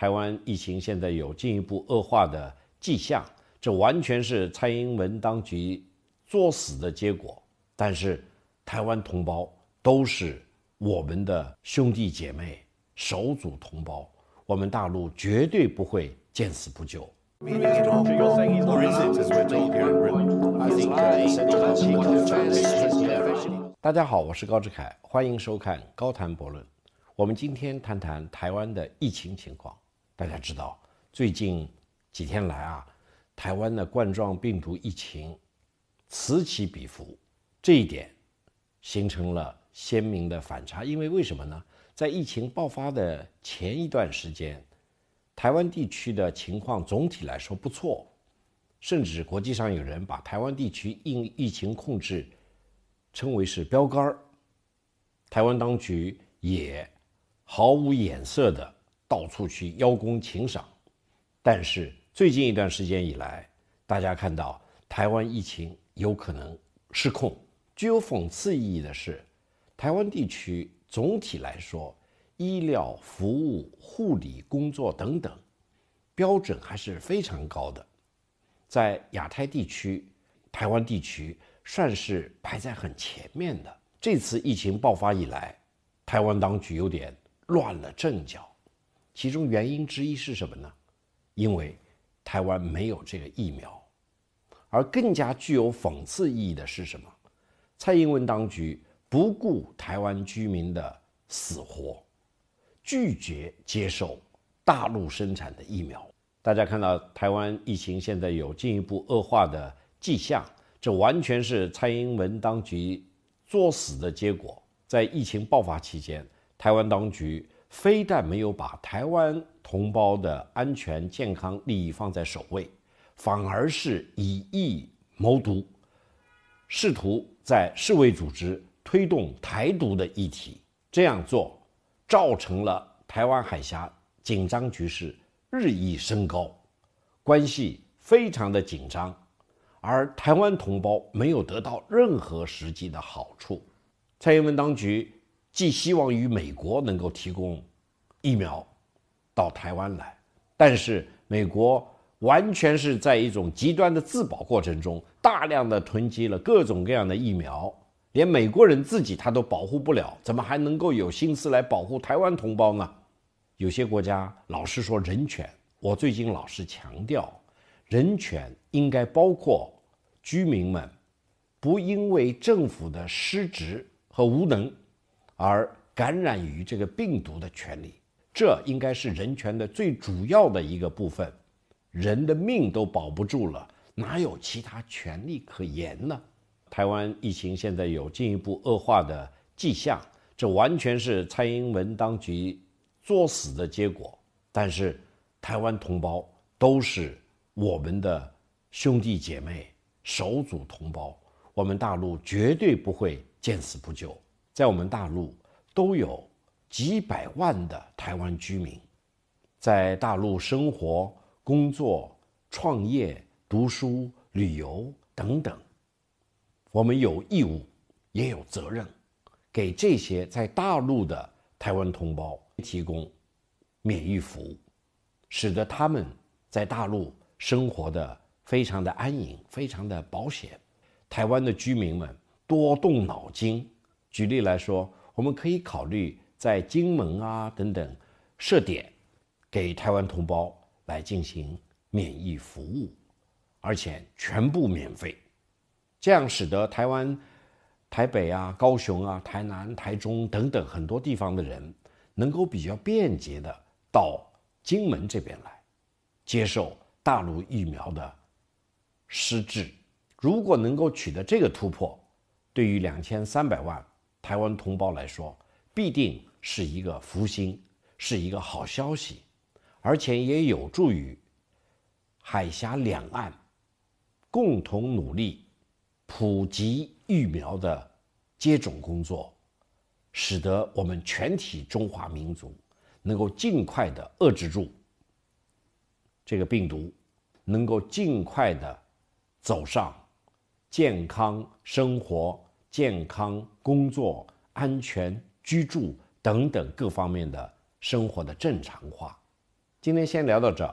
台湾疫情现在有进一步恶化的迹象，这完全是蔡英文当局作死的结果。但是，台湾同胞都是我们的兄弟姐妹、手足同胞，我们大陆绝对不会见死不救。大家好，我是高志凯，欢迎收看《高谈博论》，我们今天谈谈台湾的疫情情况。大家知道，最近几天来啊，台湾的冠状病毒疫情此起彼伏，这一点形成了鲜明的反差。因为为什么呢？在疫情爆发的前一段时间，台湾地区的情况总体来说不错，甚至国际上有人把台湾地区应疫情控制称为是标杆儿。台湾当局也毫无眼色的。到处去邀功请赏，但是最近一段时间以来，大家看到台湾疫情有可能失控。具有讽刺意义的是，台湾地区总体来说，医疗服务、护理工作等等标准还是非常高的，在亚太地区，台湾地区算是排在很前面的。这次疫情爆发以来，台湾当局有点乱了阵脚。其中原因之一是什么呢？因为台湾没有这个疫苗，而更加具有讽刺意义的是什么？蔡英文当局不顾台湾居民的死活，拒绝接受大陆生产的疫苗。大家看到，台湾疫情现在有进一步恶化的迹象，这完全是蔡英文当局作死的结果。在疫情爆发期间，台湾当局。非但没有把台湾同胞的安全健康利益放在首位，反而是以疫谋独，试图在世卫组织推动台独的议题。这样做造成了台湾海峡紧张局势日益升高，关系非常的紧张，而台湾同胞没有得到任何实际的好处。蔡英文当局。寄希望于美国能够提供疫苗到台湾来，但是美国完全是在一种极端的自保过程中，大量的囤积了各种各样的疫苗，连美国人自己他都保护不了，怎么还能够有心思来保护台湾同胞呢？有些国家老是说人权，我最近老是强调，人权应该包括居民们不因为政府的失职和无能。而感染于这个病毒的权利，这应该是人权的最主要的一个部分。人的命都保不住了，哪有其他权利可言呢？台湾疫情现在有进一步恶化的迹象，这完全是蔡英文当局作死的结果。但是，台湾同胞都是我们的兄弟姐妹、手足同胞，我们大陆绝对不会见死不救。在我们大陆都有几百万的台湾居民，在大陆生活、工作、创业、读书、旅游等等，我们有义务，也有责任，给这些在大陆的台湾同胞提供免疫服务，使得他们在大陆生活的非常的安逸，非常的保险。台湾的居民们多动脑筋。举例来说，我们可以考虑在金门啊等等设点，给台湾同胞来进行免疫服务，而且全部免费，这样使得台湾、台北啊、高雄啊、台南、台中等等很多地方的人，能够比较便捷的到金门这边来接受大陆疫苗的施治。如果能够取得这个突破，对于两千三百万。台湾同胞来说，必定是一个福星，是一个好消息，而且也有助于海峡两岸共同努力普及疫苗的接种工作，使得我们全体中华民族能够尽快的遏制住这个病毒，能够尽快的走上健康生活。健康、工作、安全、居住等等各方面的生活的正常化。今天先聊到这。